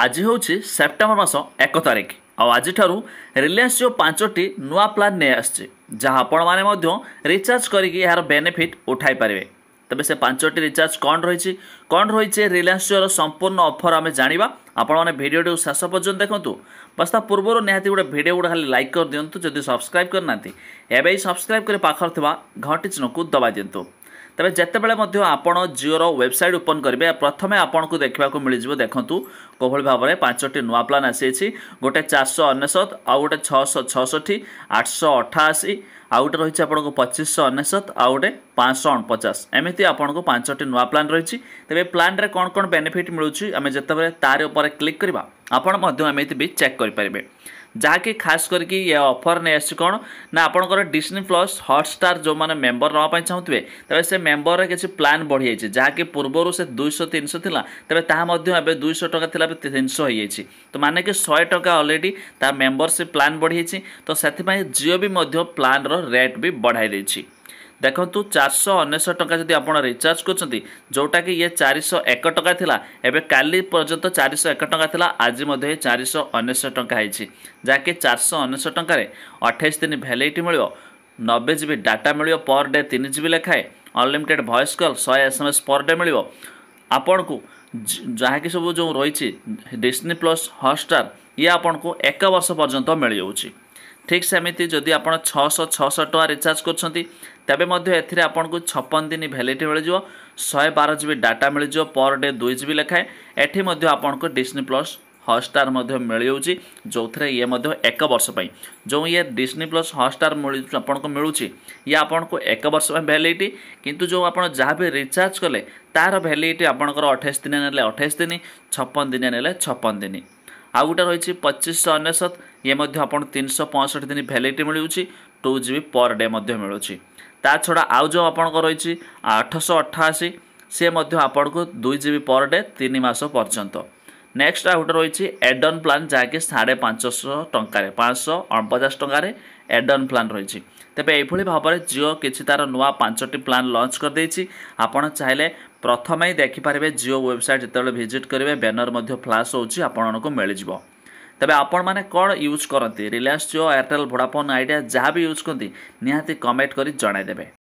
ଆଜି ହେଉଛି ସେପ୍ଟେମ୍ବର ମାସ ଏକ ତାରିଖ ଆଉ ଆଜିଠାରୁ ରିଲିଆନ୍ସ ଜିଓ ପାଞ୍ଚଟି ନୂଆ ପ୍ଲାନ୍ ନେଇ ଆସିଛି ଯାହା ଆପଣମାନେ ମଧ୍ୟ ରିଚାର୍ଜ କରିକି ଏହାର ବେନିଫିଟ୍ ଉଠାଇ ପାରିବେ ତେବେ ସେ ପାଞ୍ଚଟି ରିଚାର୍ଜ କ'ଣ ରହିଛି କ'ଣ ରହିଛି ରିଲିଆନ୍ସ ଜିଓର ସମ୍ପୂର୍ଣ୍ଣ ଅଫର୍ ଆମେ ଜାଣିବା ଆପଣମାନେ ଭିଡ଼ିଓଟିକୁ ଶେଷ ପର୍ଯ୍ୟନ୍ତ ଦେଖନ୍ତୁ ବାସ୍ ତା ପୂର୍ବରୁ ନିହାତି ଗୋଟେ ଭିଡ଼ିଓ ଗୁଡ଼ା ଖାଲି ଲାଇକ୍ କରିଦିଅନ୍ତୁ ଯଦି ସବସ୍କ୍ରାଇବ୍ କରିନାହାନ୍ତି ଏବେ ଏହି ସବସ୍କ୍ରାଇବ୍ କରି ପାଖରେ ଥିବା ଘଣ୍ଟି ଚିହ୍ନକୁ ଦବାଇ ଦିଅନ୍ତୁ তবে যেতবে আপনার জিওর ওয়েবসাইট ওপন করবে প্রথমে আপনার দেখা মিলিযোগ দেখুন কোভাবে ভাবে পাঁচটি নূয়া প্লান আসিছি গোটে চারশো অনেশত আউ গোটে ছশো ছষঠি আটশো অঠাশি আউ গোটে রয়েছে আপনার পঁচিশশো অনেশত আউ গোটে পাঁচশো অণপচাশ এমনি আপনার পাঁচটি নূয়া প্লান রয়েছে তবে প্লান্রে কম কম বেনিফিট মিলুছি আমি যেতবে তার উপরে ক্লিক করা আপনার এমনি বি চেক করে ଯାହାକି ଖାସ୍ କରିକି ଏ ଅଫର୍ ନେଇ ଆସିଛି କ'ଣ ନା ଆପଣଙ୍କର ଡିସ୍ନି ପ୍ଲସ୍ ହଟ୍ଷ୍ଟାର୍ ଯେଉଁମାନେ ମେମ୍ବର ନେବା ପାଇଁ ଚାହୁଁଥିବେ ତେବେ ସେ ମେମ୍ବରରେ କିଛି ପ୍ଲାନ୍ ବଢ଼ିଯାଇଛି ଯାହାକି ପୂର୍ବରୁ ସେ ଦୁଇଶହ ତିନିଶହ ଥିଲା ତେବେ ତାହା ମଧ୍ୟ ଏବେ ଦୁଇଶହ ଟଙ୍କା ଥିଲା ଏବେ ତିନିଶହ ହେଇଯାଇଛି ତ ମାନେ କି ଶହେ ଟଙ୍କା ଅଲରେଡ଼ି ତା ମେମ୍ବରସିପ୍ ପ୍ଲାନ୍ ବଢ଼ିଯାଇଛି ତ ସେଥିପାଇଁ ଜିଓ ବି ମଧ୍ୟ ପ୍ଲାନ୍ର ରେଟ୍ ବି ବଢ଼ାଇ ଦେଇଛି দেখন্তু চারশো অনেশ টঙ্কা যদি আপনার রিচার্জ করছেন যেটা কি ইয়ে চারিশহ এক টঙ্কা লা এবে কালি পর্যন্ত চারিশহ এক টঙ্কা লা আজি মধ্যে চারিশহ অনেশ টঙ্কা হয়েছি যাকে চারশহ অনেশ টঙ্কার অঠাইশ দিন ভ্যালিডিটি মিলব নবে জিবি ডাটা মিলব পর ডে তিন জিবি লেখায় অনলিমিটেড ভয়েস কল শহে S M S per day মিলব ଆପଣଙ୍କୁ ଯାହାକି ସବୁ ଯେଉଁ ରହିଛି ଡିସ୍ନି ପ୍ଲସ୍ ହଟଷ୍ଟାର୍ ଇଏ ଆପଣଙ୍କୁ ଏକ ବର୍ଷ ପର୍ଯ୍ୟନ୍ତ ମିଳିଯାଉଛି ଠିକ୍ ସେମିତି ଯଦି ଆପଣ ଛଅଶହ ଛଅଶହ ଟଙ୍କା ରିଚାର୍ଜ କରୁଛନ୍ତି ତେବେ ମଧ୍ୟ ଏଥିରେ ଆପଣଙ୍କୁ ଛପନ ଦିନ ଭ୍ୟାଲିଟି ମିଳିଯିବ ଶହେ ବାର ଜି ବି ଡାଟା ମିଳିଯିବ ପର୍ ଡେ ଦୁଇ ଜି ବି ଲେଖାଏଁ ଏଠି ମଧ୍ୟ ଆପଣଙ୍କୁ ଡିସ୍ନି ପ୍ଲସ୍ ହଟଷ୍ଟାର ମଧ୍ୟ ମିଳିଯାଉଛି ଯେଉଁଥିରେ ଇଏ ମଧ୍ୟ ଏକ ବର୍ଷ ପାଇଁ ଯେଉଁ ଇଏ ଡିସ୍ନି ପ୍ଲସ୍ ହଟଷ୍ଟାର ଆପଣଙ୍କୁ ମିଳୁଛି ଇଏ ଆପଣଙ୍କୁ ଏକ ବର୍ଷ ପାଇଁ ଭ୍ୟାଲିଡିଟି କିନ୍ତୁ ଯେଉଁ ଆପଣ ଯାହା ବି ରିଚାର୍ଜ କଲେ ତାର ଭ୍ୟାଲିଡିଟି ଆପଣଙ୍କର ଅଠେଇଶ ଦିନିଆ ନେଲେ ଅଠେଇଶ ଦିନ ଛପନ ଦିନିଆ ନେଲେ ଛପନ ଦିନ ଆଉ ଗୋଟେ ରହିଛି ପଚିଶଶହ ଅନେଶତ ଇଏ ମଧ୍ୟ ଆପଣ ତିନିଶହ ପଞ୍ଚଷଠି ଦିନ ଭ୍ୟାଲିଡ଼ି ମିଳୁଛି two G B per day ମଧ୍ୟ ମିଳୁଛି ତା ଛଡ଼ା ଆଉ ଯେଉଁ ଆପଣଙ୍କର ରହିଛି ଆଠଶହ ଅଠାଅଶୀ ସିଏ ମଧ୍ୟ ଆପଣଙ୍କୁ ଦୁଇ ଜି ବି ଡେ ତିନି ମାସ ପର୍ଯ୍ୟନ୍ତ ନେକ୍ସଟ ଆଉ ଗୋଟେ ରହିଛି ଏଡନ୍ ପ୍ଲାନ୍ ଯାହାକି ସାଢ଼େ ପାଞ୍ଚଶହ ଟଙ୍କାରେ ପାଞ୍ଚଶହ ଅଣପଚାଶ ଟଙ୍କାରେ ଏଡନ୍ ପ୍ଲାନ୍ ରହିଛି ତେବେ ଏଇଭଳି ଭାବରେ ଜିଓ କିଛି ତା'ର ନୂଆ ପାଞ୍ଚଟି ପ୍ଲାନ୍ ଲଞ୍ଚ କରିଦେଇଛି ଆପଣ ଚାହିଁଲେ ପ୍ରଥମେ ଦେଖିପାରିବେ ଜିଓ ୱେବସାଇଟ୍ ଯେତେବେଳେ ଭିଜିଟ୍ କରିବେ ବ୍ୟାନର୍ ମଧ୍ୟ ଫ୍ଲାସ୍ ହେଉଛି ଆପଣଙ୍କୁ ମିଳିଯିବ ତେବେ ଆପଣମାନେ କ'ଣ ୟୁଜ୍ କରନ୍ତି Reliance Jio Airtel Vodafone Idea ଯାହା ବି ୟୁଜ୍ କରନ୍ତି ନିହାତି କମେଣ୍ଟ କରି ଜଣାଇଦେବେ